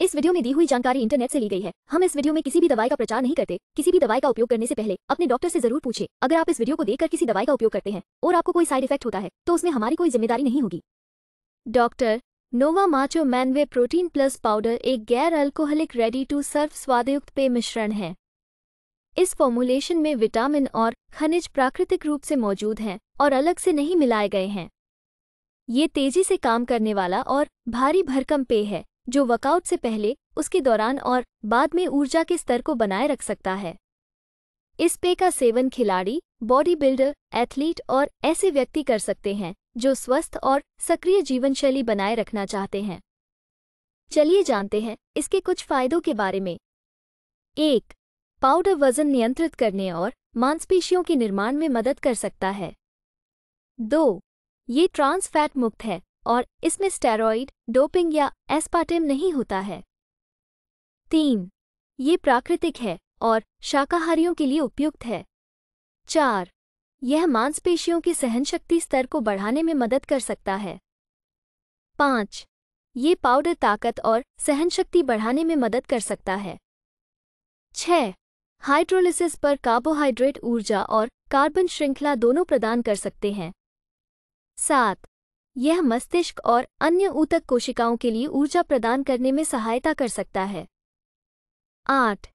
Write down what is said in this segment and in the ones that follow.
इस वीडियो में दी हुई जानकारी इंटरनेट से ली गई है हम इस वीडियो में किसी भी दवाई का प्रचार नहीं करते किसी भी दवाई का उपयोग करने से पहले अपने डॉक्टर से जरूर पूछे अगर आप इस वीडियो को देखकर किसी दवाई का उपयोग करते हैं और आपको कोई साइड इफेक्ट होता है तो उसमें हमारी कोई जिम्मेदारी नहीं होगी doctor Nova macho man whey protein plus powder एक गैर अल्कोहलिक रेडी टू सर्व स्वादयुक्त पेय मिश्रण है इस फॉर्मुलेशन में विटामिन और खनिज प्राकृतिक रूप से मौजूद हैं और अलग से नहीं मिलाए गए हैं ये तेजी से काम करने वाला और भारी भरकम पेय है जो वर्कआउट से पहले उसके दौरान और बाद में ऊर्जा के स्तर को बनाए रख सकता है इस पेय का सेवन खिलाड़ी बॉडी बिल्डर एथलीट और ऐसे व्यक्ति कर सकते हैं जो स्वस्थ और सक्रिय जीवनशैली बनाए रखना चाहते हैं चलिए जानते हैं इसके कुछ फायदों के बारे में एक पाउडर वजन नियंत्रित करने और मांसपेशियों के निर्माण में मदद कर सकता है दो ये ट्रांस फैट मुक्त है और इसमें स्टेरॉइड डोपिंग या एस्पार्टेम नहीं होता है तीन ये प्राकृतिक है और शाकाहारियों के लिए उपयुक्त है चार यह मांसपेशियों की सहनशक्ति स्तर को बढ़ाने में मदद कर सकता है पाँच ये पाउडर ताकत और सहनशक्ति बढ़ाने में मदद कर सकता है छ हाइड्रोलिसिस पर कार्बोहाइड्रेट ऊर्जा और कार्बन श्रृंखला दोनों प्रदान कर सकते हैं सात यह मस्तिष्क और अन्य ऊतक कोशिकाओं के लिए ऊर्जा प्रदान करने में सहायता कर सकता है आठ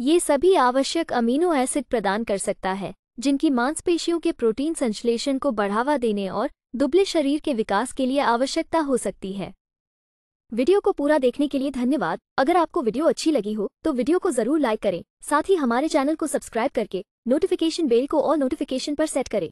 ये सभी आवश्यक अमीनो एसिड प्रदान कर सकता है जिनकी मांसपेशियों के प्रोटीन संश्लेषण को बढ़ावा देने और दुबले शरीर के विकास के लिए आवश्यकता हो सकती है वीडियो को पूरा देखने के लिए धन्यवाद अगर आपको वीडियो अच्छी लगी हो तो वीडियो को जरूर लाइक करें साथ ही हमारे चैनल को सब्सक्राइब करके नोटिफिकेशन बेल को ऑल नोटिफिकेशन पर सेट करें